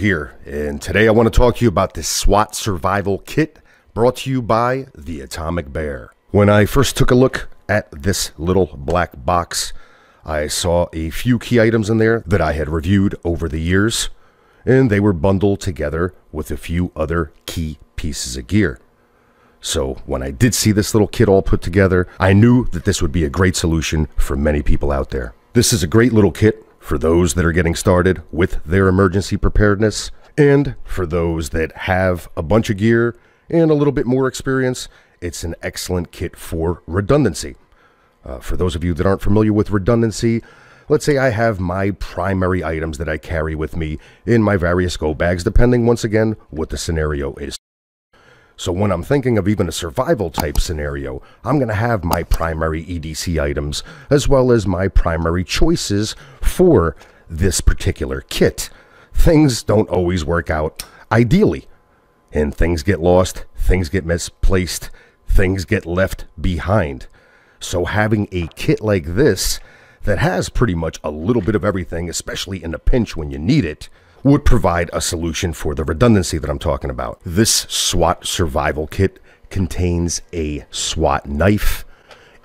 here, and today I want to talk to you about this SWAT survival kit brought to you by the Atomic Bear. When I first took a look at this little black box, I saw a few key items in there that I had reviewed over the years, and they were bundled together with a few other key pieces of gear. So when I did see this little kit all put together, I knew that this would be a great solution for many people out there. This is a great little kit for those that are getting started with their emergency preparedness, and for those that have a bunch of gear and a little bit more experience, it's an excellent kit for redundancy. Uh, for those of you that aren't familiar with redundancy, let's say I have my primary items that I carry with me in my various go bags, depending once again what the scenario is. So when I'm thinking of even a survival type scenario, I'm going to have my primary EDC items as well as my primary choices for this particular kit. Things don't always work out ideally, and things get lost, things get misplaced, things get left behind. So having a kit like this that has pretty much a little bit of everything, especially in a pinch when you need it, would provide a solution for the redundancy that I'm talking about. This SWAT survival kit contains a SWAT knife,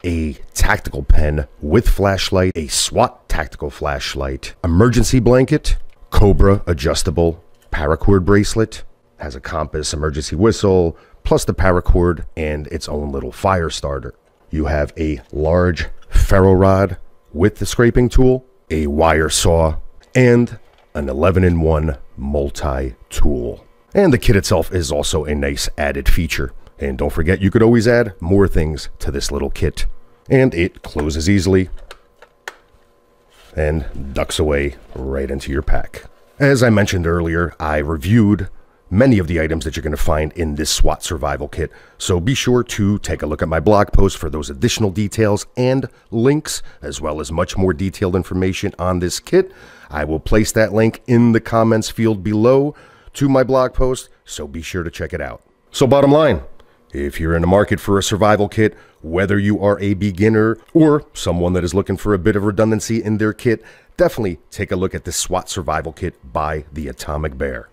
a tactical pen with flashlight, a SWAT tactical flashlight, emergency blanket, Cobra adjustable paracord bracelet, has a compass, emergency whistle, plus the paracord and its own little fire starter. You have a large ferro rod with the scraping tool, a wire saw, and an 11 in 1 multi tool. And the kit itself is also a nice added feature. And don't forget, you could always add more things to this little kit. And it closes easily and ducks away right into your pack. As I mentioned earlier, I reviewed many of the items that you're going to find in this SWAT survival kit. So be sure to take a look at my blog post for those additional details and links, as well as much more detailed information on this kit. I will place that link in the comments field below to my blog post, so be sure to check it out. So bottom line, if you're in the market for a survival kit, whether you are a beginner or someone that is looking for a bit of redundancy in their kit, definitely take a look at the SWAT survival kit by the Atomic Bear.